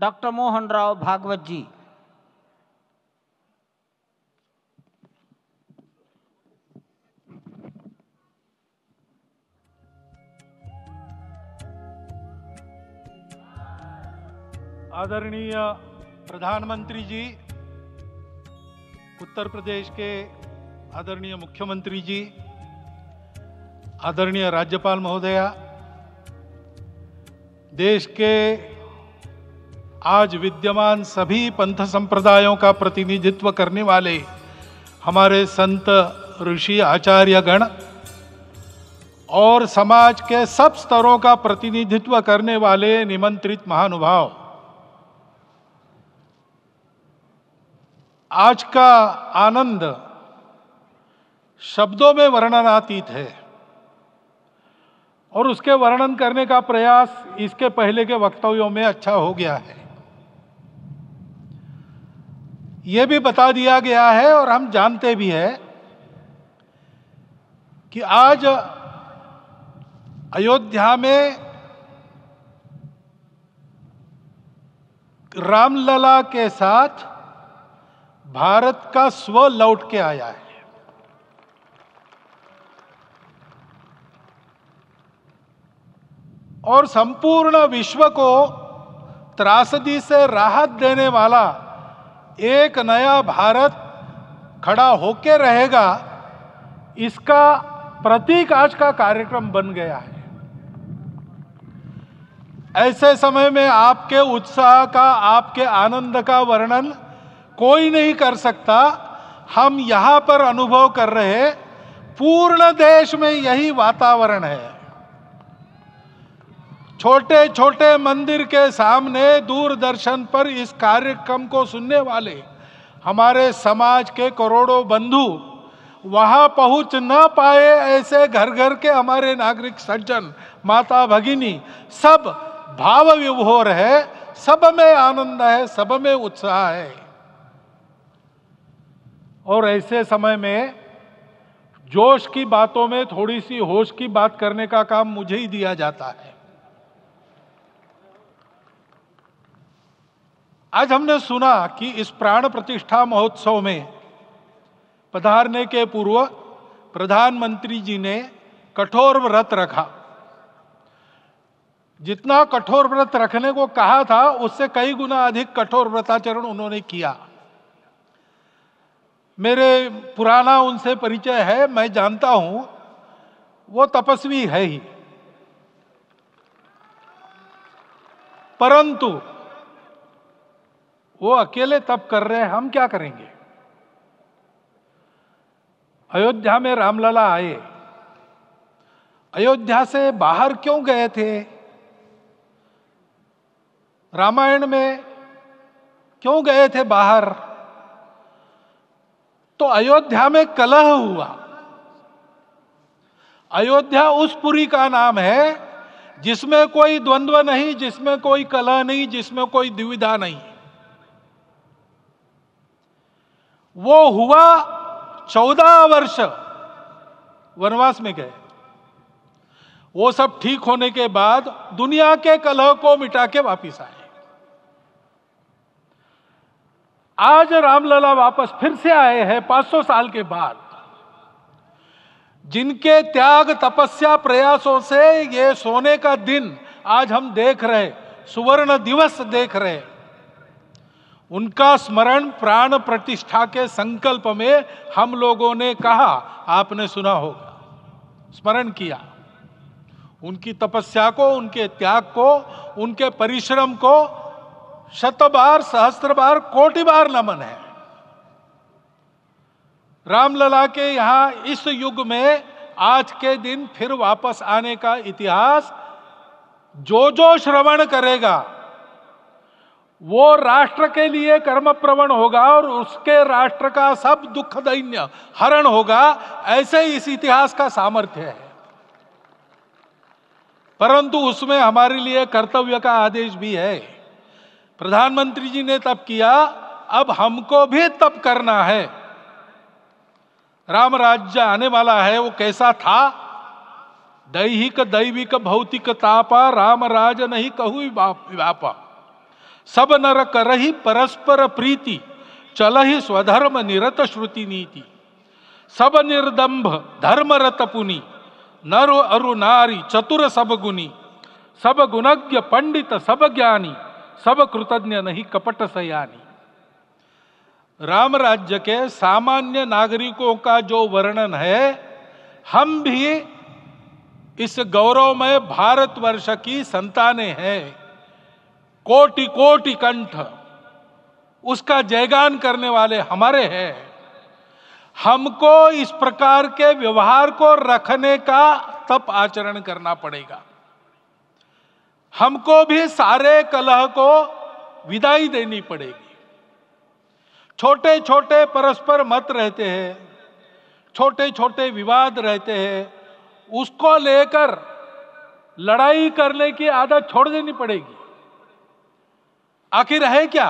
doctor Mohan Rao Bhagwat ji आदरणीय प्रधानमंत्री जी उत्तर प्रदेश के आदरणीय मुख्यमंत्री जी आदरणीय राज्यपाल महोदया देश के आज विद्यमान सभी पंथ संप्रदायों का प्रतिनिधित्व करने वाले हमारे संत ऋषि आचार्य गण और समाज के सब स्तरों का प्रतिनिधित्व करने वाले निमंत्रित महानुभाव आज का आनंद शब्दों में वर्णनातीत है और उसके वर्णन करने का प्रयास इसके पहले के वक्तव्यों में अच्छा हो गया है ये भी बता दिया गया है और हम जानते भी हैं कि आज अयोध्या में रामलला के साथ भारत का स्व लौट के आया है और संपूर्ण विश्व को त्रासदी से राहत देने वाला एक नया भारत खड़ा होके रहेगा इसका प्रतीक आज का कार्यक्रम बन गया है ऐसे समय में आपके उत्साह का आपके आनंद का वर्णन कोई नहीं कर सकता हम यहाँ पर अनुभव कर रहे पूर्ण देश में यही वातावरण है छोटे छोटे मंदिर के सामने दूरदर्शन पर इस कार्यक्रम को सुनने वाले हमारे समाज के करोड़ों बंधु वहाँ पहुँच न पाए ऐसे घर घर के हमारे नागरिक सज्जन माता भगिनी सब भाव विभोर है सब में आनंद है सब में उत्साह है और ऐसे समय में जोश की बातों में थोड़ी सी होश की बात करने का काम मुझे ही दिया जाता है आज हमने सुना कि इस प्राण प्रतिष्ठा महोत्सव में पधारने के पूर्व प्रधानमंत्री जी ने कठोर व्रत रखा जितना कठोर व्रत रखने को कहा था उससे कई गुना अधिक कठोर व्रताचरण उन्होंने किया मेरे पुराना उनसे परिचय है मैं जानता हूं वो तपस्वी है ही परंतु वो अकेले तप कर रहे हैं हम क्या करेंगे अयोध्या में रामलला आए अयोध्या से बाहर क्यों गए थे रामायण में क्यों गए थे बाहर तो अयोध्या में कलह हुआ अयोध्या उस पुरी का नाम है जिसमें कोई द्वंद्व नहीं जिसमें कोई कलह नहीं जिसमें कोई दुविधा नहीं वो हुआ चौदह वर्ष वनवास में गए वो सब ठीक होने के बाद दुनिया के कलह को मिटा के वापिस आए आज रामलला वापस फिर से आए हैं 500 साल के बाद जिनके त्याग तपस्या प्रयासों से ये सोने का दिन आज हम देख रहे सुवर्ण दिवस देख रहे हैं उनका स्मरण प्राण प्रतिष्ठा के संकल्प में हम लोगों ने कहा आपने सुना होगा स्मरण किया उनकी तपस्या को उनके त्याग को उनके परिश्रम को शत बार सहस्त्र बार कोटि बार नमन है रामलला के यहां इस युग में आज के दिन फिर वापस आने का इतिहास जो जो श्रवण करेगा वो राष्ट्र के लिए कर्म प्रवण होगा और उसके राष्ट्र का सब दुख दैन्य हरण होगा ऐसे इस इतिहास का सामर्थ्य है परंतु उसमें हमारे लिए कर्तव्य का आदेश भी है प्रधानमंत्री जी ने तब किया अब हमको भी तब करना है राम राज्य आने वाला है वो कैसा था दैहिक दैविक भौतिक तापा राम राज नहीं कहू व्यापा सब नर रही परस्पर प्रीति चलही स्वधर्म निरत श्रुति नीति सब निर्दम्भ धर्मरत पुनि नर अरु नारी चतुर सब गुनी सब गुणज्ञ पंडित सब ज्ञानी सब कृतज्ञ नहीं कपट सयानी राम राज्य के सामान्य नागरिकों का जो वर्णन है हम भी इस गौरवमय भारतवर्ष की संतानें हैं कोटि कोटि कंठ उसका जयगान करने वाले हमारे हैं हमको इस प्रकार के व्यवहार को रखने का तप आचरण करना पड़ेगा हमको भी सारे कलह को विदाई देनी पड़ेगी छोटे छोटे परस्पर मत रहते हैं छोटे छोटे विवाद रहते हैं उसको लेकर लड़ाई करने की आदत छोड़ देनी पड़ेगी आखिर है क्या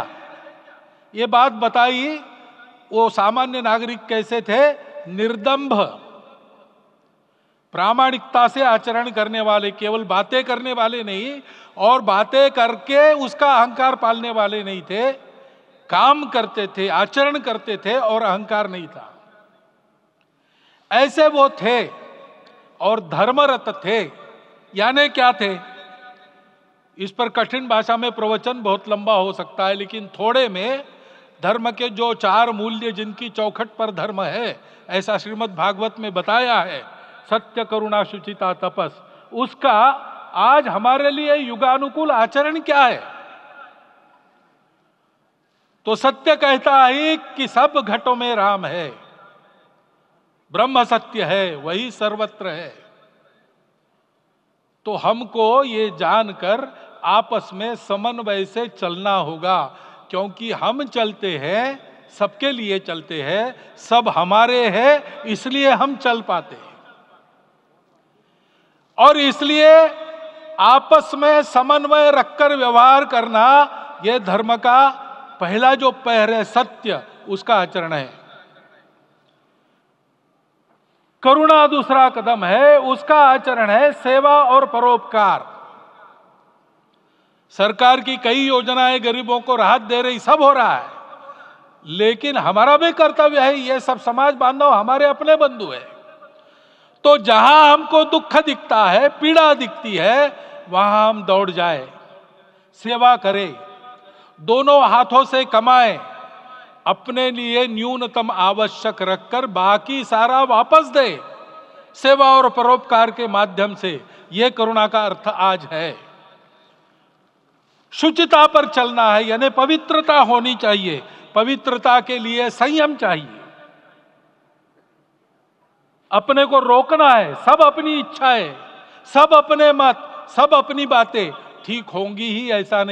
ये बात बताई वो सामान्य नागरिक कैसे थे निर्दम्भ प्रामाणिकता से आचरण करने वाले केवल बातें करने वाले नहीं और बातें करके उसका अहंकार पालने वाले नहीं थे काम करते थे आचरण करते थे और अहंकार नहीं था ऐसे वो थे और धर्मरत थे यानी क्या थे इस पर कठिन भाषा में प्रवचन बहुत लंबा हो सकता है लेकिन थोड़े में धर्म के जो चार मूल्य जिनकी चौखट पर धर्म है ऐसा श्रीमद् भागवत में बताया है सत्य करुणा शुचिता तपस उसका आज हमारे लिए युगानुकूल आचरण क्या है तो सत्य कहता है कि सब घटों में राम है ब्रह्म सत्य है वही सर्वत्र है तो हमको ये जानकर आपस में समन्वय से चलना होगा क्योंकि हम चलते हैं सबके लिए चलते हैं सब हमारे हैं इसलिए हम चल पाते हैं और इसलिए आपस में समन्वय रखकर व्यवहार करना यह धर्म का पहला जो पहर है सत्य उसका आचरण है करुणा दूसरा कदम है उसका आचरण है सेवा और परोपकार सरकार की कई योजनाएं गरीबों को राहत दे रही सब हो रहा है लेकिन हमारा भी कर्तव्य है ये सब समाज बांधव हमारे अपने बंधु है तो जहां हमको दुख दिखता है पीड़ा दिखती है वहां हम दौड़ जाए सेवा करें दोनों हाथों से कमाएं अपने लिए न्यूनतम आवश्यक रखकर बाकी सारा वापस दे सेवा और परोपकार के माध्यम से यह करुणा का अर्थ आज है शुचिता पर चलना है यानी पवित्रता होनी चाहिए पवित्रता के लिए संयम चाहिए अपने को रोकना है सब अपनी इच्छाएं सब अपने मत सब अपनी बातें ठीक होंगी ही ऐसा नहीं